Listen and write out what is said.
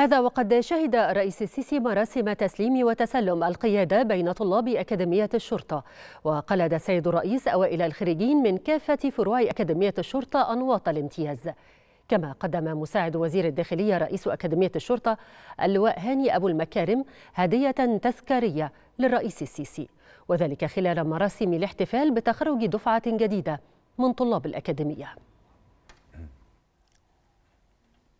هذا وقد شهد الرئيس السيسي مراسم تسليم وتسلم القيادة بين طلاب أكاديمية الشرطة وقلد السيد الرئيس أوائل الخريجين من كافة فروع أكاديمية الشرطة أنواط الامتياز كما قدم مساعد وزير الداخلية رئيس أكاديمية الشرطة اللواء هاني أبو المكارم هدية تذكارية للرئيس السيسي وذلك خلال مراسم الاحتفال بتخرج دفعة جديدة من طلاب الأكاديمية